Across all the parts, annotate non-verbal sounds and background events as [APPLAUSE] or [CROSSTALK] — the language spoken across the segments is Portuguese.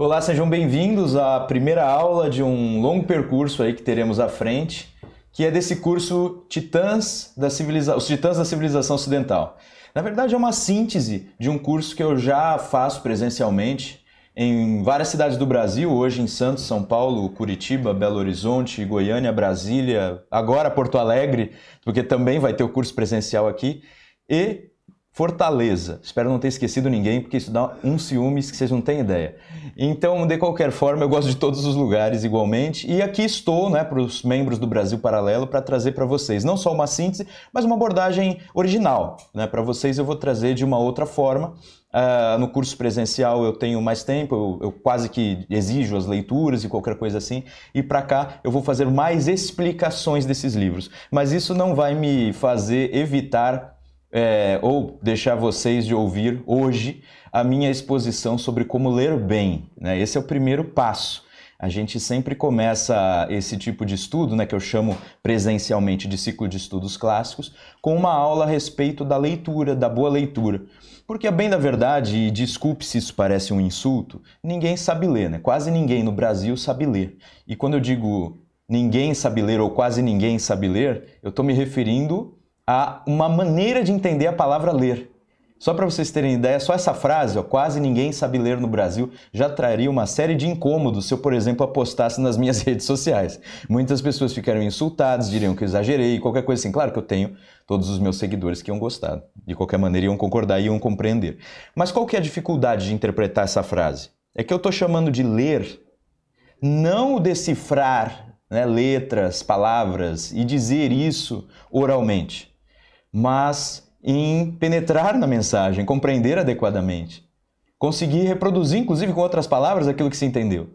Olá, sejam bem-vindos à primeira aula de um longo percurso aí que teremos à frente, que é desse curso Titãs da Civiliza... Os Titãs da Civilização Ocidental. Na verdade, é uma síntese de um curso que eu já faço presencialmente em várias cidades do Brasil, hoje em Santos, São Paulo, Curitiba, Belo Horizonte, Goiânia, Brasília, agora Porto Alegre, porque também vai ter o curso presencial aqui. E Fortaleza. Espero não ter esquecido ninguém, porque isso dá um ciúmes que vocês não têm ideia. Então, de qualquer forma, eu gosto de todos os lugares igualmente. E aqui estou, né, para os membros do Brasil Paralelo, para trazer para vocês não só uma síntese, mas uma abordagem original. Né? Para vocês eu vou trazer de uma outra forma. Uh, no curso presencial eu tenho mais tempo, eu, eu, quase que exijo as leituras e qualquer coisa assim, e para cá eu vou fazer mais explicações desses livros. Mas isso não vai me fazer evitar é, ou deixar vocês de ouvir hoje a minha exposição sobre como ler bem. Né? Esse é o primeiro passo. A gente sempre começa esse tipo de estudo, né, que eu chamo presencialmente de ciclo de estudos clássicos, com uma aula a respeito da leitura, da boa leitura. Porque, a é bem da verdade, e desculpe se isso parece um insulto, ninguém sabe ler, né? Quase ninguém no Brasil sabe ler. E quando eu digo ninguém sabe ler ou quase ninguém sabe ler, eu estou me referindo a uma maneira de entender a palavra ler. Só para vocês terem ideia, só essa frase, ó, quase ninguém sabe ler no Brasil, já traria uma série de incômodos se eu, por exemplo, apostasse nas [LAUGHS] minhas redes sociais. Muitas pessoas ficariam insultadas, diriam que eu exagerei, qualquer coisa assim. Claro que eu tenho todos os meus seguidores que iam gostar. De qualquer maneira, iam concordar e iam compreender. Mas qual que é a dificuldade de interpretar essa frase? É que eu estou chamando de ler, não o decifrar né, letras, palavras e dizer isso oralmente mas em penetrar na mensagem, compreender adequadamente, conseguir reproduzir, inclusive com outras palavras, aquilo que se entendeu.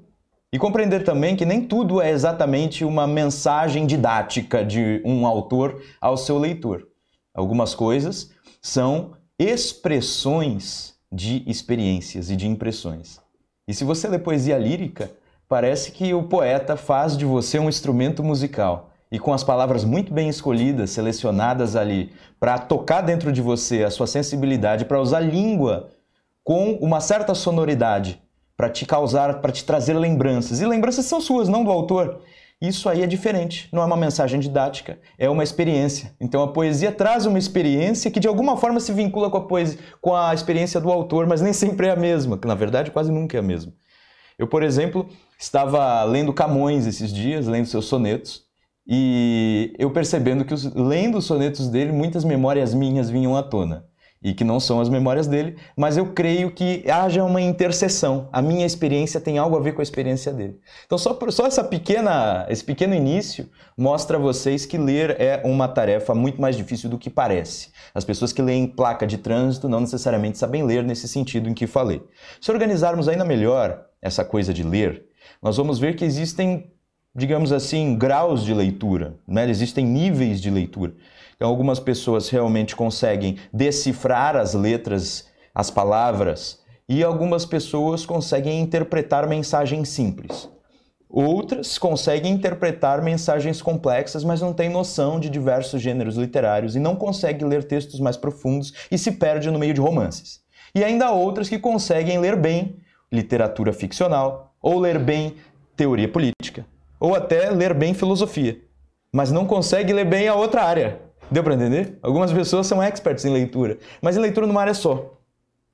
E compreender também que nem tudo é exatamente uma mensagem didática de um autor ao seu leitor. Algumas coisas são expressões de experiências e de impressões. E se você lê poesia lírica, parece que o poeta faz de você um instrumento musical e com as palavras muito bem escolhidas, selecionadas ali, para tocar dentro de você a sua sensibilidade, para usar língua com uma certa sonoridade, para te causar, para te trazer lembranças. E lembranças são suas, não do autor. Isso aí é diferente, não é uma mensagem didática, é uma experiência. Então a poesia traz uma experiência que de alguma forma se vincula com a poesia, com a experiência do autor, mas nem sempre é a mesma, que na verdade quase nunca é a mesma. Eu, por exemplo, estava lendo Camões esses dias, lendo seus sonetos, e eu percebendo que, os, lendo os sonetos dele, muitas memórias minhas vinham à tona. E que não são as memórias dele, mas eu creio que haja uma interseção. A minha experiência tem algo a ver com a experiência dele. Então, só, só essa pequena, esse pequeno início mostra a vocês que ler é uma tarefa muito mais difícil do que parece. As pessoas que leem placa de trânsito não necessariamente sabem ler nesse sentido em que falei. Se organizarmos ainda melhor essa coisa de ler, nós vamos ver que existem digamos assim, graus de leitura, né? existem níveis de leitura. Então, algumas pessoas realmente conseguem decifrar as letras, as palavras, e algumas pessoas conseguem interpretar mensagens simples. Outras conseguem interpretar mensagens complexas, mas não têm noção de diversos gêneros literários e não conseguem ler textos mais profundos e se perde no meio de romances. E ainda outras que conseguem ler bem literatura ficcional ou ler bem teoria política ou até ler bem filosofia, mas não consegue ler bem a outra área. Deu para entender? Algumas pessoas são experts em leitura, mas em leitura numa área só.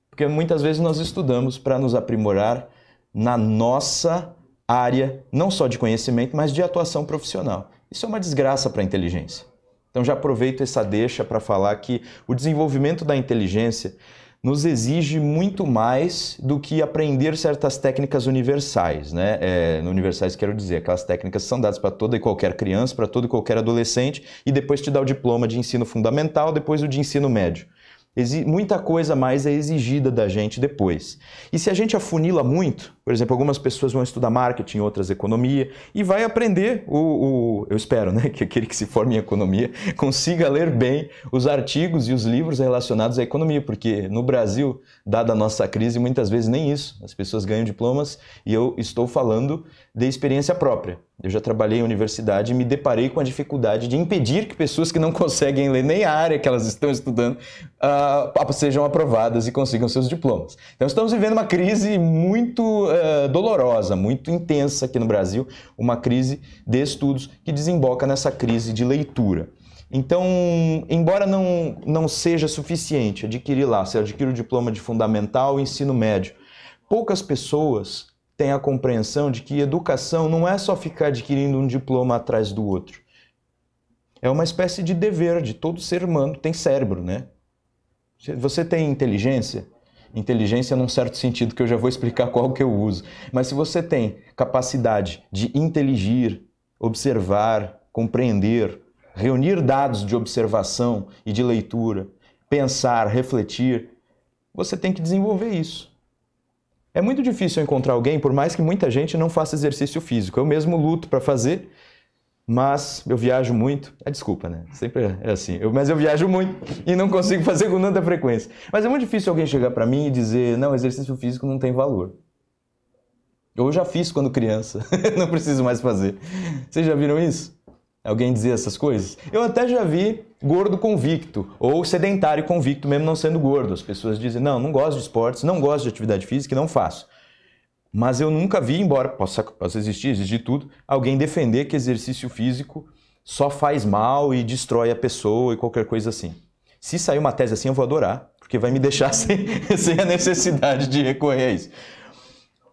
Porque muitas vezes nós estudamos para nos aprimorar na nossa área, não só de conhecimento, mas de atuação profissional. Isso é uma desgraça para a inteligência. Então já aproveito essa deixa para falar que o desenvolvimento da inteligência nos exige muito mais do que aprender certas técnicas universais, né? É, universais quero dizer, aquelas técnicas são dadas para toda e qualquer criança, para todo e qualquer adolescente, e depois te dá o diploma de ensino fundamental, depois o de ensino médio muita coisa mais é exigida da gente depois. E se a gente afunila muito, por exemplo, algumas pessoas vão estudar marketing, outras economia, e vai aprender o. o eu espero, né? [LAUGHS] Que aquele que se forme em economia [LAUGHS] consiga ler bem os artigos e os livros relacionados à economia, porque no Brasil, dada a nossa crise, muitas vezes nem isso. As pessoas ganham diplomas e eu estou falando de experiência própria. Eu já trabalhei em universidade e me deparei com a dificuldade de impedir que pessoas que não [LAUGHS] conseguem ler nem a área que elas estão estudando uh, sejam aprovadas e consigam seus diplomas. Então, estamos vivendo uma crise muito uh, dolorosa, muito intensa aqui no Brasil, uma crise de estudos que desemboca nessa crise de leitura. Então, embora não, não seja suficiente adquirir lá, se adquire o diploma de fundamental e ensino médio, poucas pessoas tem a compreensão de que educação não é só ficar adquirindo um diploma atrás do outro. É uma espécie de dever de todo ser humano, tem cérebro, né? Você tem inteligência, inteligência num certo sentido que eu já vou explicar [LAUGHS] qual que eu uso, mas se você tem capacidade de inteligir, observar, compreender, reunir dados de observação e de leitura, pensar, refletir, você tem que desenvolver isso. É muito difícil encontrar alguém, por mais que muita gente não faça exercício físico. Eu mesmo luto para fazer, mas eu viajo muito. É desculpa, né? Sempre é, é assim. Eu, mas eu viajo muito e não consigo fazer com tanta frequência. Mas é muito difícil alguém chegar para mim e dizer: não, exercício físico não tem valor. Eu já fiz quando criança, [LAUGHS] não preciso mais fazer. Vocês já viram isso? alguém dizer essas coisas? Eu até já vi gordo convicto ou sedentário convicto, mesmo não sendo gordo. As pessoas dizem: não, não gosto de esportes, não gosto de atividade física, não faço. Mas eu nunca vi, embora possa, possa existir, existe tudo, alguém defender que exercício físico só faz mal e destrói a pessoa e qualquer coisa assim. Se sair uma tese assim, eu vou adorar, porque vai me deixar [LAUGHS] sem, sem a necessidade de recorrer a isso.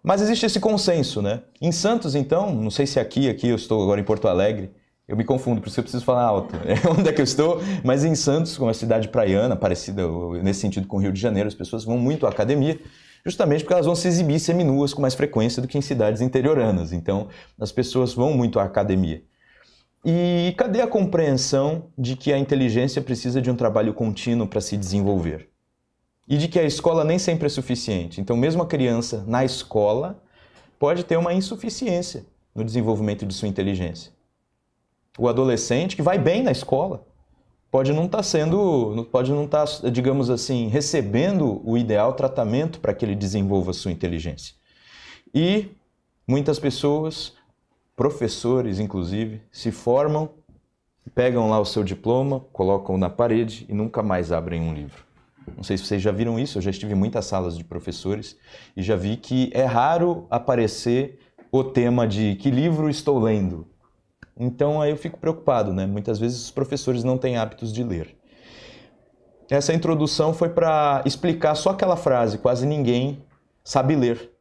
Mas existe esse consenso, né? Em Santos, então, não sei se é aqui, aqui eu estou agora em Porto Alegre, eu me confundo, por isso eu preciso falar alto. [LAUGHS] É onde é que eu estou? Mas em Santos, uma cidade praiana, parecida nesse sentido com o Rio de Janeiro, as pessoas vão muito à academia, justamente porque elas vão se exibir seminuas com mais frequência do que em cidades interioranas. Então, as pessoas vão muito à academia. E cadê a compreensão de que a inteligência precisa de um trabalho contínuo para se desenvolver? E de que a escola nem sempre é suficiente. Então, mesmo a criança na escola pode ter uma insuficiência no desenvolvimento de sua inteligência o adolescente que vai bem na escola pode não estar tá sendo, pode não estar, tá, digamos assim, recebendo o ideal tratamento para que ele desenvolva a sua inteligência. E muitas pessoas, professores inclusive, se formam, pegam lá o seu diploma, colocam na parede e nunca mais abrem um livro. Não sei se vocês já viram isso, eu já estive em muitas salas de professores e já vi que é raro aparecer o tema de que livro estou lendo então aí eu fico preocupado, né? Muitas vezes os professores não têm hábitos de ler. Essa introdução foi para explicar só aquela frase: quase ninguém sabe ler.